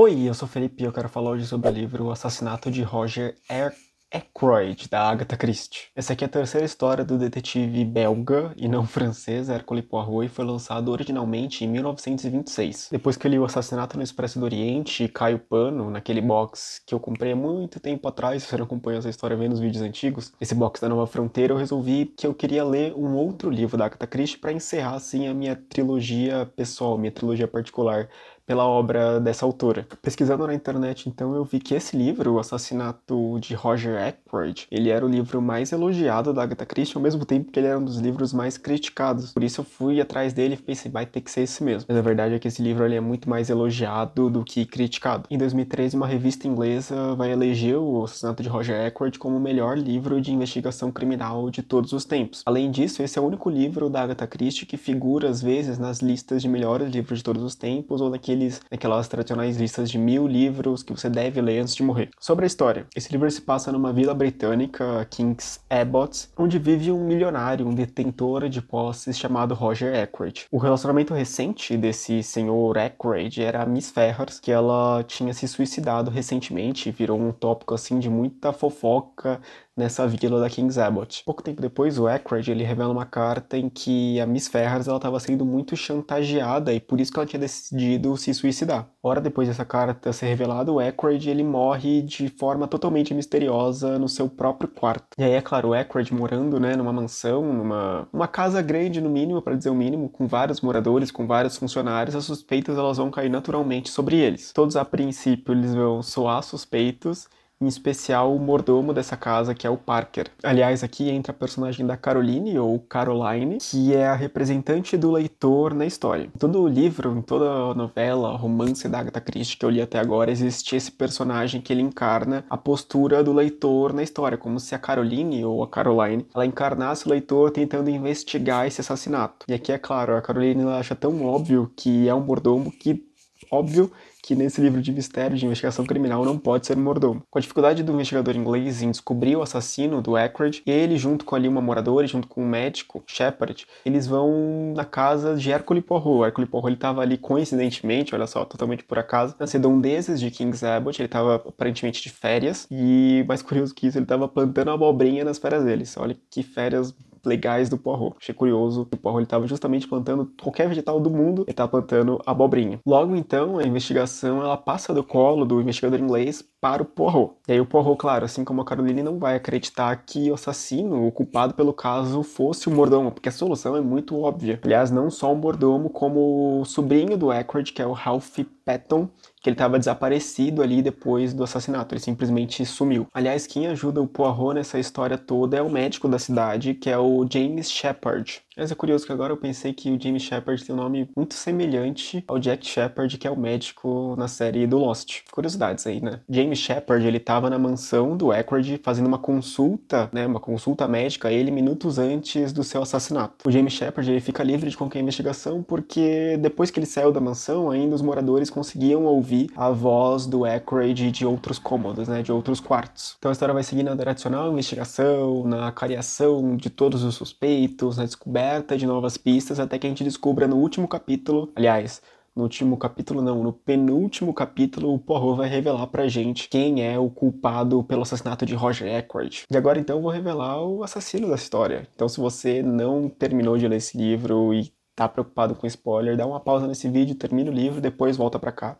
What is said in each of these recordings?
Oi, eu sou Felipe e eu quero falar hoje sobre o livro O Assassinato de Roger Air Aykroyd, da Agatha Christie. Essa aqui é a terceira história do detetive belga e não francês Hercule Poirot e foi lançado originalmente em 1926. Depois que eu li O Assassinato no Expresso do Oriente e Caio Pano, naquele box que eu comprei há muito tempo atrás, se você não acompanha essa história vendo os vídeos antigos, esse box da Nova Fronteira, eu resolvi que eu queria ler um outro livro da Agatha Christie para encerrar assim a minha trilogia pessoal, minha trilogia particular pela obra dessa autora. Pesquisando na internet, então, eu vi que esse livro, O Assassinato de Roger Ackroyd, ele era o livro mais elogiado da Agatha Christie, ao mesmo tempo que ele era um dos livros mais criticados. Por isso eu fui atrás dele e pensei, vai ter que ser esse mesmo. Mas a verdade é que esse livro ele é muito mais elogiado do que criticado. Em 2013, uma revista inglesa vai eleger O Assassinato de Roger Ackroyd como o melhor livro de investigação criminal de todos os tempos. Além disso, esse é o único livro da Agatha Christie que figura às vezes nas listas de melhores livros de todos os tempos ou naquele deles tradicionais listas de mil livros que você deve ler antes de morrer. Sobre a história, esse livro se passa numa vila britânica, King's Abbot, onde vive um milionário, um detentor de posses chamado Roger Ackroyd. O relacionamento recente desse senhor Ackroyd era a Miss Ferrars, que ela tinha se suicidado recentemente, virou um tópico assim de muita fofoca nessa vila da King's Abbot. Pouco tempo depois, o Ackroyd ele revela uma carta em que a Miss Ferrars ela estava sendo muito chantageada e por isso que ela tinha decidido se se suicidar. Hora depois dessa carta ser revelada, o Ackroyd ele morre de forma totalmente misteriosa no seu próprio quarto. E aí é claro, o Ackroyd morando, né, numa mansão, numa uma casa grande no mínimo, para dizer o mínimo, com vários moradores, com vários funcionários, as suspeitas elas vão cair naturalmente sobre eles. Todos a princípio eles vão soar suspeitos em especial o mordomo dessa casa, que é o Parker. Aliás, aqui entra a personagem da Caroline, ou Caroline, que é a representante do leitor na história. Em todo o livro, em toda a novela, romance da Agatha Christie que eu li até agora, existe esse personagem que ele encarna a postura do leitor na história, como se a Caroline, ou a Caroline, ela encarnasse o leitor tentando investigar esse assassinato. E aqui, é claro, a Caroline ela acha tão óbvio que é um mordomo que Óbvio que nesse livro de mistério de investigação criminal não pode ser mordomo. Com a dificuldade do investigador inglês em descobrir o assassino do Eckerd, ele junto com ali uma moradora, junto com um médico, Shepard, eles vão na casa de Hercule Poirot. Hercule Poirot ele estava ali coincidentemente, olha só, totalmente por acaso, nas redondezas de King's Abbott, ele estava aparentemente de férias e mais curioso que isso, ele estava plantando abobrinha nas férias deles. Olha que férias legais do Poirot. Achei curioso que o Poirot estava justamente plantando qualquer vegetal do mundo, ele estava plantando abobrinha. Logo então, a investigação ela passa do colo do investigador inglês para o Poirot. E aí o Poirot, claro, assim como a Caroline, não vai acreditar que o assassino, o culpado pelo caso, fosse o mordomo, porque a solução é muito óbvia. Aliás, não só o mordomo, como o sobrinho do Eckhart, que é o Ralph Patton, que ele estava desaparecido ali depois do assassinato, ele simplesmente sumiu. Aliás, quem ajuda o Poirot nessa história toda é o médico da cidade, que é o James Shepard. Mas é curioso que agora eu pensei que o James Shepard tem um nome muito semelhante ao Jack Shepard, que é o médico na série do Lost. Curiosidades aí, né? James Shepard, ele estava na mansão do Eckard fazendo uma consulta, né, uma consulta médica a ele minutos antes do seu assassinato. O James Shepard, ele fica livre de qualquer investigação porque depois que ele saiu da mansão, ainda os moradores conseguiam ouvir ouvir a voz do Aykroyd de outros cômodos, né, de outros quartos. Então a história vai seguir na tradicional investigação, na cariação de todos os suspeitos, na descoberta de novas pistas, até que a gente descubra no último capítulo, aliás, no último capítulo, não, no penúltimo capítulo, o Poirot vai revelar pra gente quem é o culpado pelo assassinato de Roger Eckhart. E agora então eu vou revelar o assassino da história. Então se você não terminou de ler esse livro e tá preocupado com spoiler, dá uma pausa nesse vídeo, termina o livro, depois volta pra cá.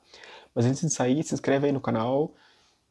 Mas antes de sair, se inscreve aí no canal,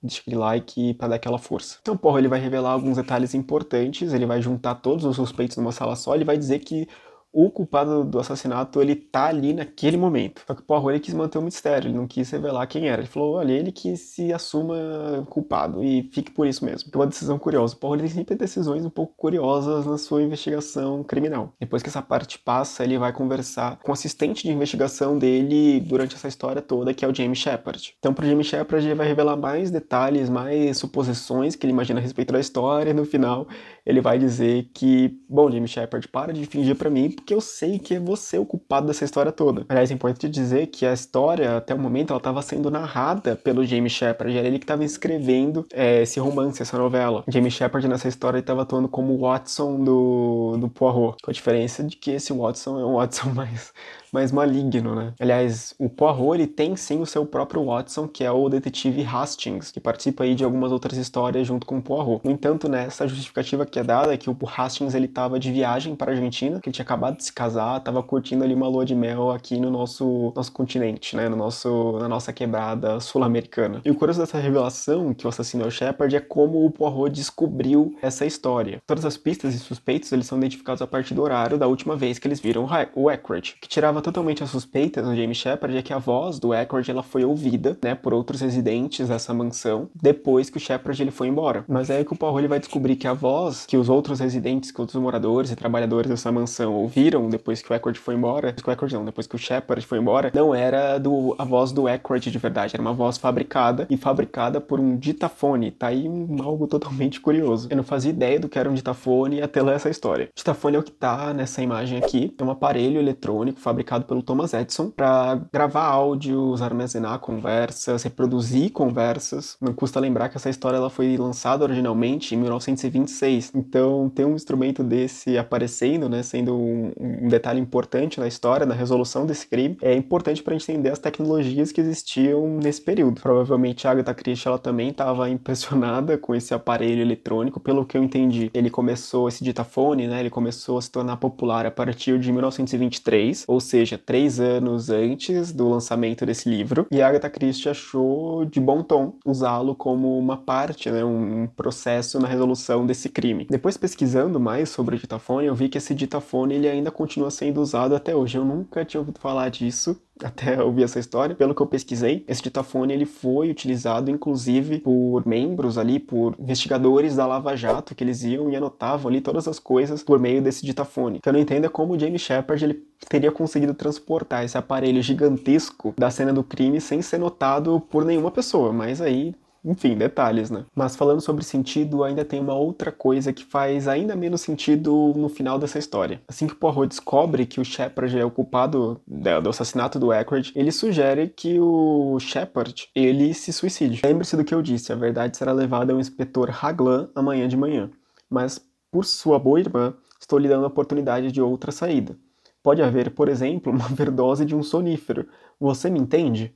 deixa aquele like para dar aquela força. Então, porra, ele vai revelar alguns detalhes importantes, ele vai juntar todos os suspeitos numa sala só, ele vai dizer que o culpado do assassinato, ele tá ali naquele momento. Só que o Poirot ele quis manter o mistério, ele não quis revelar quem era. Ele falou, olha, ele que se assuma culpado e fique por isso mesmo. É uma decisão curiosa. O Poirot ele tem decisões um pouco curiosas na sua investigação criminal. Depois que essa parte passa, ele vai conversar com o assistente de investigação dele durante essa história toda, que é o James Shepard. Então pro James Shepard ele vai revelar mais detalhes, mais suposições que ele imagina a respeito da história e no final ele vai dizer que, bom, James Shepard, para de fingir para mim, porque eu sei que é você o culpado dessa história toda. Aliás, é importante dizer que a história, até o momento, ela estava sendo narrada pelo James Shepard, era ele que estava escrevendo é, esse romance, essa novela. James Shepard, nessa história, estava atuando como Watson do, do Poirot, com a diferença de que esse Watson é um Watson mais mais maligno, né? Aliás, o Poirot ele tem sim o seu próprio Watson, que é o detetive Hastings, que participa aí de algumas outras histórias junto com o Poirot. No entanto, né, justificativa que é dada é que o Hastings ele tava de viagem para a Argentina, que ele tinha acabado de se casar, tava curtindo ali uma lua de mel aqui no nosso nosso continente, né, no nosso na nossa quebrada sul-americana. E o curioso dessa revelação que o assassino é o Shepard é como o Poirot descobriu essa história. Todas as pistas e suspeitos eles são identificados a partir do horário da última vez que eles viram o Eckridge, que tirava totalmente a suspeita do James Shepard é que a voz do Eckard ela foi ouvida, né, por outros residentes dessa mansão depois que o Shepard ele foi embora. Mas é aí que o Paul ele vai descobrir que a voz que os outros residentes, que outros moradores e trabalhadores dessa mansão ouviram depois que o Eckard foi embora, que o não, depois que o Shepard foi embora, não era do a voz do Eckard de verdade, era uma voz fabricada e fabricada por um ditafone. Tá aí um, algo totalmente curioso. Eu não fazia ideia do que era um ditafone até ler essa história. O ditafone é o que tá nessa imagem aqui, é um aparelho eletrônico fabricado pelo Thomas Edison para gravar áudios, armazenar conversas, reproduzir conversas. Não custa lembrar que essa história ela foi lançada originalmente em 1926. Então, ter um instrumento desse aparecendo, né, sendo um, um detalhe importante na história, na resolução desse crime, é importante para entender as tecnologias que existiam nesse período. Provavelmente a Agatha Christie ela também estava impressionada com esse aparelho eletrônico, pelo que eu entendi. Ele começou esse ditafone, né, ele começou a se tornar popular a partir de 1923, ou seja, seja, três anos antes do lançamento desse livro, e Agatha Christie achou de bom tom usá-lo como uma parte, né, um processo na resolução desse crime. Depois, pesquisando mais sobre o ditafone, eu vi que esse ditafone ele ainda continua sendo usado até hoje. Eu nunca tinha ouvido falar disso, até ouvir essa história. Pelo que eu pesquisei, esse ditafone ele foi utilizado inclusive por membros ali, por investigadores da Lava Jato, que eles iam e anotavam ali todas as coisas por meio desse ditafone. O que eu não entendo é como o James Shepard ele teria conseguido transportar esse aparelho gigantesco da cena do crime sem ser notado por nenhuma pessoa, mas aí enfim, detalhes, né? Mas falando sobre sentido, ainda tem uma outra coisa que faz ainda menos sentido no final dessa história. Assim que Poirot descobre que o Shepard é o culpado do assassinato do Eckhart, ele sugere que o Shepard, ele se suicide. Lembre-se do que eu disse, a verdade será levada ao inspetor Haglan amanhã de manhã. Mas, por sua boa irmã, estou lhe dando a oportunidade de outra saída. Pode haver, por exemplo, uma overdose de um sonífero. Você me entende?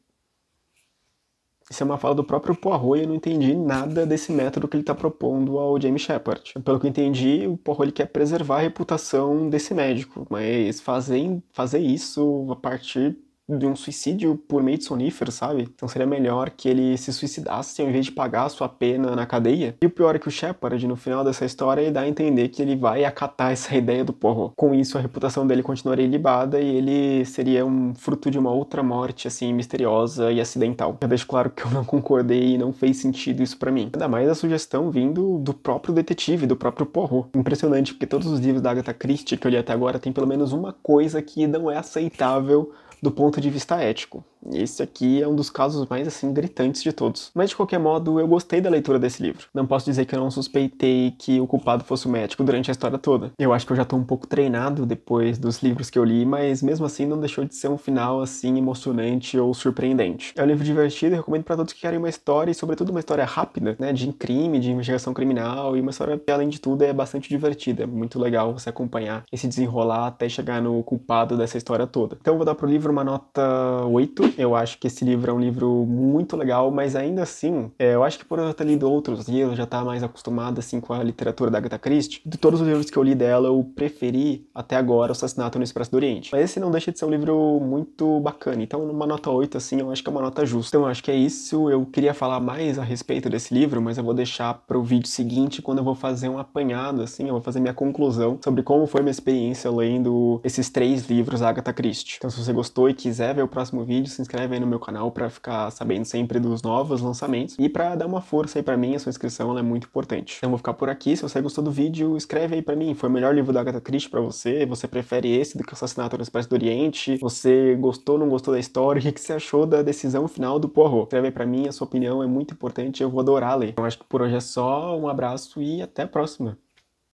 é uma fala do próprio Poirot e eu não entendi nada desse método que ele está propondo ao James Shepard. Pelo que eu entendi, o Poirot ele quer preservar a reputação desse médico, mas fazer, fazer isso a partir de um suicídio por meio de sonífero, sabe? Então seria melhor que ele se suicidasse ao invés de pagar a sua pena na cadeia. E o pior é que o Shepard, no final dessa história, ele dá a entender que ele vai acatar essa ideia do Porro. Com isso, a reputação dele continuaria libada e ele seria um fruto de uma outra morte, assim, misteriosa e acidental. Eu deixo claro que eu não concordei e não fez sentido isso para mim. Ainda mais a sugestão vindo do próprio detetive, do próprio Porro. Impressionante, porque todos os livros da Agatha Christie que eu li até agora tem pelo menos uma coisa que não é aceitável do ponto de vista ético. Esse aqui é um dos casos mais assim gritantes de todos. Mas de qualquer modo, eu gostei da leitura desse livro. Não posso dizer que eu não suspeitei que o culpado fosse o médico durante a história toda. Eu acho que eu já tô um pouco treinado depois dos livros que eu li, mas mesmo assim não deixou de ser um final assim emocionante ou surpreendente. É um livro divertido e recomendo para todos que querem uma história e sobretudo uma história rápida, né, de crime, de investigação criminal e uma história que além de tudo é bastante divertida. É muito legal você acompanhar esse desenrolar até chegar no culpado dessa história toda. Então eu vou dar pro livro uma nota 8 eu acho que esse livro é um livro muito legal, mas ainda assim, é, eu acho que por eu ter lido outros e já tá mais acostumada assim com a literatura da Agatha Christie, de todos os livros que eu li dela, eu preferi até agora O Assassinato no Expresso do Oriente. Mas esse não deixa de ser um livro muito bacana, então numa nota 8 assim, eu acho que é uma nota justa. Então eu acho que é isso, eu queria falar mais a respeito desse livro, mas eu vou deixar para o vídeo seguinte quando eu vou fazer um apanhado assim, eu vou fazer minha conclusão sobre como foi minha experiência lendo esses três livros da Agatha Christie. Então se você gostou e quiser ver o próximo vídeo, se se inscreve aí no meu canal para ficar sabendo sempre dos novos lançamentos e para dar uma força aí para mim, a sua inscrição é muito importante. Então vou ficar por aqui, se você gostou do vídeo, escreve aí para mim, foi o melhor livro da Agatha Christie para você? Você prefere esse do que o Assassinato no Expresso do Oriente? Você gostou, não gostou da história? O que você achou da decisão final do Poirot? Escreve aí para mim, a sua opinião é muito importante, eu vou adorar ler. Então acho que por hoje é só, um abraço e até a próxima!